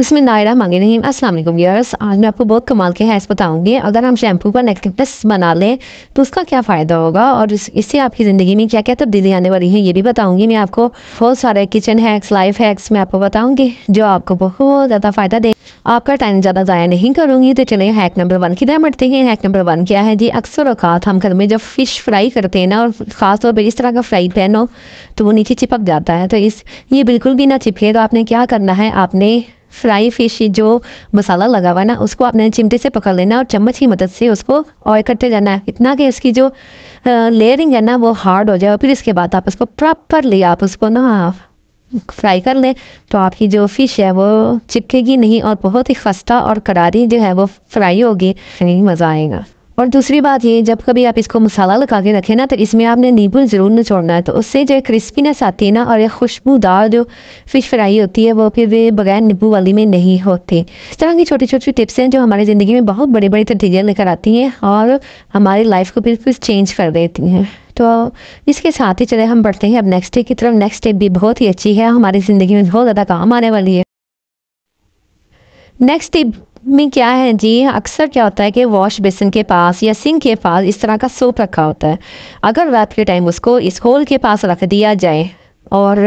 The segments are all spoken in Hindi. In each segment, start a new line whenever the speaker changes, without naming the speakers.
उसमें मांगे नहीं असलम व्यूअर्स आज मैं आपको बहुत कमाल के हेयर्स बताऊंगी अगर हम शैम्पू का नेगेटिवनेस बना लें तो उसका क्या फ़ायदा होगा और इससे आपकी ज़िंदगी में क्या क्या तब्दीली आने वाली है ये भी बताऊंगी मैं आपको बहुत सारे किचन हैक्स लाइफ हैक्स मैं आपको बताऊंगी जो आपको बहुत ज़्यादा फ़ायदा दे आपका टाइम ज़्यादा ज़ाया नहीं करूँगी तो चलिए हैक नंबर वन की तरह बढ़ते हैं हैक नंबर वन क्या है जी अक्सर अवकात हम घर में जब फ़िश फ्राई करते हैं ना और ख़ासतौर पर इस तरह का फ्राई पैन हो तो वो नीचे चिपक जाता है तो इस ये बिल्कुल भी ना चिपके तो आपने क्या करना है आपने फ्राई फिश जो मसाला लगा हुआ है ना उसको आपने चिमटे से पकड़ लेना और चम्मच की मदद से उसको ऑय करते जाना है इतना कि इसकी जो लेयरिंग है ना वो हार्ड हो जाए और फिर इसके बाद आप उसको प्रॉपरली आप उसको ना फ्राई कर लें तो आपकी जो फ़िश है वो चिपकेगी नहीं और बहुत ही खस्ता और करारी जो है वो फ्राई होगी नहीं मज़ा आएगा और दूसरी बात ये जब कभी आप इसको मसाला लगा के रखें ना तो इसमें आपने नींबू ज़रूर निचोड़ना है तो उससे जो क्रिस्पीनेस आती है ना और ये खुशबूदार जो फ़िश फ्राई होती है वो फिर वे बगैर नींबू वाली में नहीं होती इस तरह की छोटी छोटी टिप्स हैं जो हमारी ज़िंदगी में बहुत बड़ी बड़ी तब्दीलियाँ लेकर आती हैं और हमारी लाइफ को फिर फिर चेंज कर देती हैं तो इसके साथ ही चले हम बढ़ते हैं अब नेक्स्ट टेप की तरफ नेक्स्ट टिप भी बहुत ही अच्छी है हमारी ज़िंदगी में बहुत ज़्यादा काम आने वाली है नेक्स्ट टिप में क्या है जी अक्सर क्या होता है कि वॉश बेसिन के पास या सिंक के पास इस तरह का सोप रखा होता है अगर रात के टाइम उसको इस होल के पास रख दिया जाए और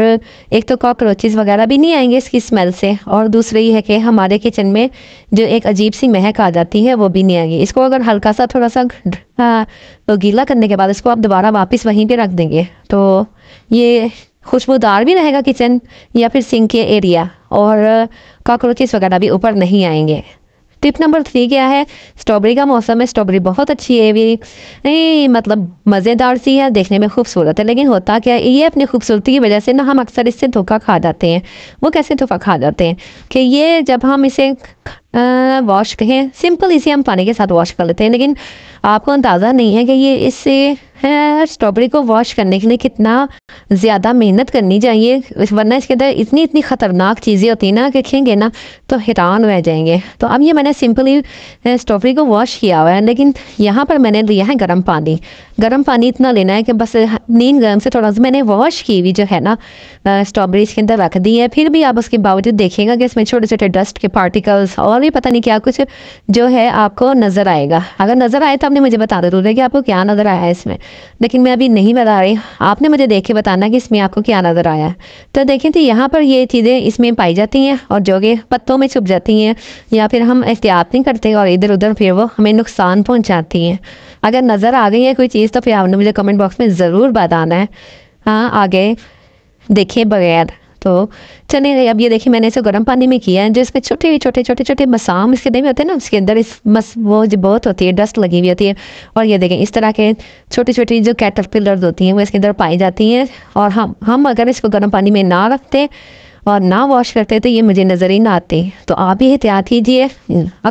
एक तो कॉकरोचेज वगैरह भी नहीं आएंगे इसकी स्मेल से और दूसरी ये है कि हमारे किचन में जो एक अजीब सी महक आ जाती है वो भी नहीं आएगी इसको अगर हल्का सा थोड़ा सा आ, तो गीला करने के बाद इसको आप दोबारा वापस वहीं पे रख देंगे तो ये खुशबूदार भी रहेगा किचन या फिर सिंक के एरिया और कॉकरोचेज वगैरह भी ऊपर नहीं आएंगे टिप नंबर थ्री क्या है स्ट्रॉबेरी का मौसम है स्ट्रॉबेरी बहुत अच्छी है भी नहीं मतलब मज़ेदार सी है देखने में खूबसूरत है लेकिन होता क्या है ये अपनी खूबसूरती की वजह से ना हम अक्सर इससे धोखा खा जाते हैं वो कैसे धोखा खा जाते हैं कि ये जब हम इसे वॉश कहें सिंपल इसे हम पानी के साथ वॉश कर लेते हैं लेकिन आपको अंदाज़ा नहीं है कि ये इससे स्ट्रॉबेरी को वॉश करने के लिए कितना ज़्यादा मेहनत करनी चाहिए वरना इसके अंदर इतनी इतनी ख़तरनाक चीज़ें होती हैं ना कि खेंगे ना तो हैरान रह जाएंगे तो अब ये मैंने सिंपली स्टोफरी को वॉश किया हुआ है लेकिन यहाँ पर मैंने लिया है गर्म पानी गर्म पानी इतना लेना है कि बस नीम गर्म से थोड़ा सा मैंने वॉश की हुई जो है ना स्ट्रॉबेरी इसके अंदर रख दी है फिर भी आप उसके बावजूद देखेंगे कि इसमें छोटे छोटे डस्ट के पार्टिकल्स और भी पता नहीं क्या कुछ जो है आपको नज़र आएगा अगर नज़र आए तो आपने मुझे बता जरूर तो है कि आपको क्या नज़र आया है इसमें लेकिन मैं अभी नहीं बता रही आपने मुझे देखे बताना कि इसमें आपको क्या नज़र आया तो देखें तो यहाँ पर ये चीज़ें इसमें पाई जाती हैं और जो कि पत्तों में छुप जाती हैं या फिर हम एहतियात नहीं करते और इधर उधर फिर वो हमें नुकसान पहुँचाती हैं अगर नज़र आ गई है कोई चीज़ तो फिर आपने मुझे कमेंट बॉक्स में ज़रूर बताना है हाँ आगे देखें बगैर तो चने अब ये देखिए मैंने इसे गर्म पानी में किया है जो जिसमें छोटे छोटे छोटे छोटे मसाम इसके में होते हैं ना उसके अंदर इस मस वो जो बहुत होती है डस्ट लगी हुई होती है और ये देखें इस तरह के छोटी छोटी जो कैटरपिलर्स होती हैं वो इसके अंदर पाई जाती हैं और हम हम अगर इसको गर्म पानी में ना रखते और ना वॉश करते तो ये मुझे नज़र ही ना आते तो आप ही एहतियात कीजिए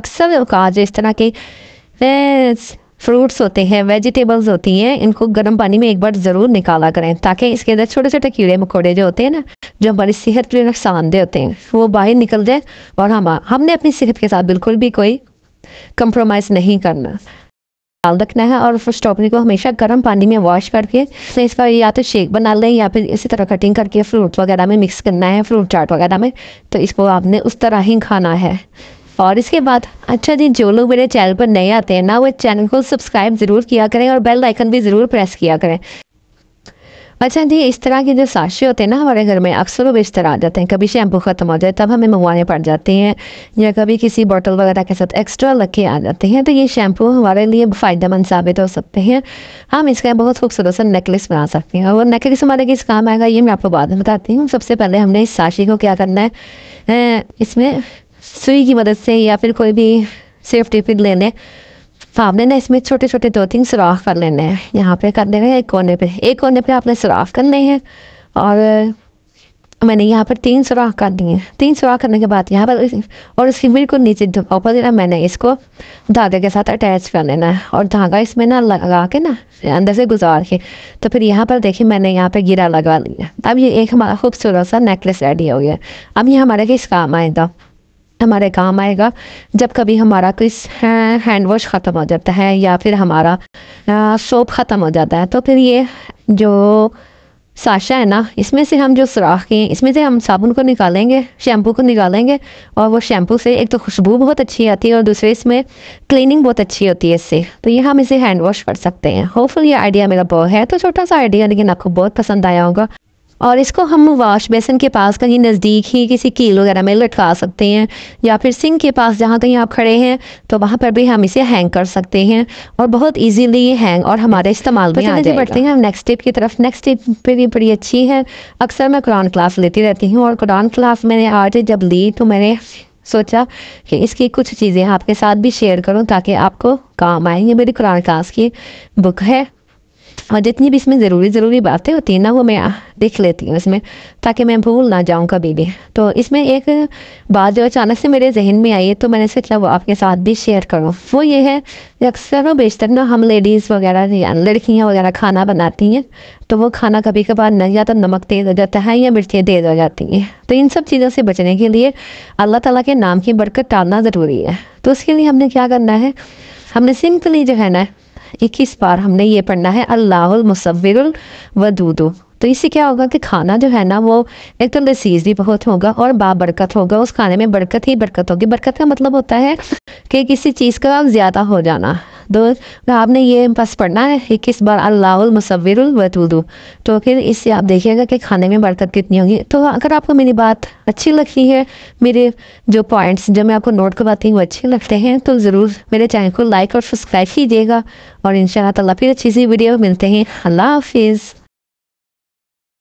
अक्सर काज इस तरह के फ्रूट्स होते हैं वेजिटेबल्स होती हैं इनको गर्म पानी में एक बार ज़रूर निकाला करें ताकि इसके अंदर छोटे छोटे कीड़े मकोड़े जो होते हैं ना जो हमारी सेहत के लिए नुकसानदेह होते हैं वो बाहर निकल जाए और हम हमने अपनी सेहत के साथ बिल्कुल भी कोई कंप्रोमाइज़ नहीं करना डाल रखना है और स्ट्रॉबेरी को हमेशा गर्म पानी में वॉश करके तो इसका या तो शेक बना लें या फिर इसी तरह कटिंग करके फ्रूट वगैरह में मिक्स करना है फ्रूट चाट वगैरह में तो इसको आपने उस तरह ही खाना है और इसके बाद अच्छा जी जो लोग मेरे चैनल पर नए आते हैं ना वो चैनल को सब्सक्राइब ज़रूर किया करें और बेल आइकन भी ज़रूर प्रेस किया करें अच्छा जी इस तरह के जो साशे होते हैं ना हमारे घर में अक्सर वो बेशतर आ जाते हैं कभी शैम्पू ख़त्म हो जाए तब हमें मंगवाने पड़ जाते हैं या कभी किसी बोतल वगैरह के साथ एक्स्ट्रा लग के आ जाते हैं तो ये शैम्पू हमारे लिए फ़ायदेमंद साबित हो सकते हैं हम इसका बहुत खूबसूरत सा नेकलेस बना सकते हैं और वो नेकलेस हमारे किस काम आएगा ये मैं आपको बाद में बताती हूँ सबसे पहले हमने इस साशी को क्या करना है इसमें सुई की मदद से या फिर कोई भी सेफ्टी पिन ले लें तो आपने ना इसमें छोटे छोटे दो तीन सुराख कर लेने हैं यहाँ पे कर लेना है एक कोने पे एक कोने पे आपने सुराख करने हैं और मैंने यहाँ पर तीन सुराख कर दिए हैं तीन सुराख करने के बाद यहाँ पर और उसकी बिल्कुल नीचे ऊपर देना मैंने इसको धागे के साथ अटैच कर लेना है और धागा इसमें ना लगा के ना अंदर से गुजार के तो फिर यहाँ पर देखिए मैंने यहाँ पर गिरा लगा लिया अब ये एक हमारा खूबसूरत सा नेकलेस रेडी हो गया अब ये हमारे किस काम आएगा हमारे काम आएगा जब कभी हमारा कोई हैंड वॉश ख़त्म हो जाता है या फिर हमारा सोप ख़त्म हो जाता है तो फिर ये जो साशा है ना इसमें से हम जो सुराख किए इसमें से हम साबुन को निकालेंगे शैम्पू को निकालेंगे और वो शैम्पू से एक तो खुशबू बहुत अच्छी आती है और दूसरे इसमें क्लीनिंग बहुत अच्छी होती है इससे तो ये हम इसे हैंड वॉश कर सकते हैं होपफुल ये आइडिया मेरा बहुत है तो छोटा सा आइडिया लेकिन आपको बहुत पसंद आया होगा और इसको हम वाश बेसन के पास कहीं नज़दीक ही किसी कील वगैरह में लटका सकते हैं या फिर सिंक के पास जहाँ कहीं आप खड़े हैं तो वहाँ पर भी हम इसे हैंग कर सकते हैं और बहुत ईजीली ये हैंग और हमारे इस्तेमाल भी आ जाएगा बढ़ते हैं हम नेक्स्ट टिप की तरफ नेक्स्ट टिप पे भी बड़ी अच्छी है अक्सर मैं कुरान क्लास लेती रहती हूँ और कुरान क्लास मैंने आज जब ली तो मैंने सोचा कि इसकी कुछ चीज़ें आपके साथ भी शेयर करूं ताकि आपको काम आए ये मेरी कुरान क्लास की बुक है और जितनी भी इसमें ज़रूरी ज़रूरी बातें होती हैं ना वो मैं लिख लेती हूँ इसमें ताकि मैं भूल ना जाऊँ कभी भी तो इसमें एक बात जो अचानक से मेरे जहन में आई है तो मैंने सोचा वो आपके साथ भी शेयर करूँ वो ये है अक्सर व बेशतर ना हम लेडीज़ वगैरह लड़कियाँ वगैरह खाना बनाती हैं तो वो खाना कभी कभार न या तो नमक तेज़ हो जाता है या मिर्चें तेज़ हो जाती हैं तो इन सब चीज़ों से बचने के लिए अल्लाह तला के नाम की बरकत टालना ज़रूरी है तो उसके लिए हमने क्या करना है हमने सिंपली जो है ना इक्कीस बार हमने ये पढ़ना है अल्लाहमसविर वदूदू तो इससे क्या होगा कि खाना जो है ना वो एक तो लसीज भी बहुत होगा और बाबरकत होगा उस खाने में बरकत ही बरकत होगी बरकत का मतलब होता है कि किसी चीज़ का ज़्यादा हो जाना दोस्त आपने ये बस पढ़ना है इक्कीस बार अल्लाहमसवरवतुलू तो फिर इससे आप देखिएगा कि खाने में बरकत कितनी होगी तो अगर आपको मेरी बात अच्छी लगती है मेरे जो पॉइंट्स जो मैं आपको नोट करवाती हूँ वो अच्छे लगते हैं तो ज़रूर मेरे चैनल को लाइक और सब्सक्राइब कीजिएगा और इन शाला फिर अच्छी सी वीडियो मिलते हैं अल्लाह हाफिज़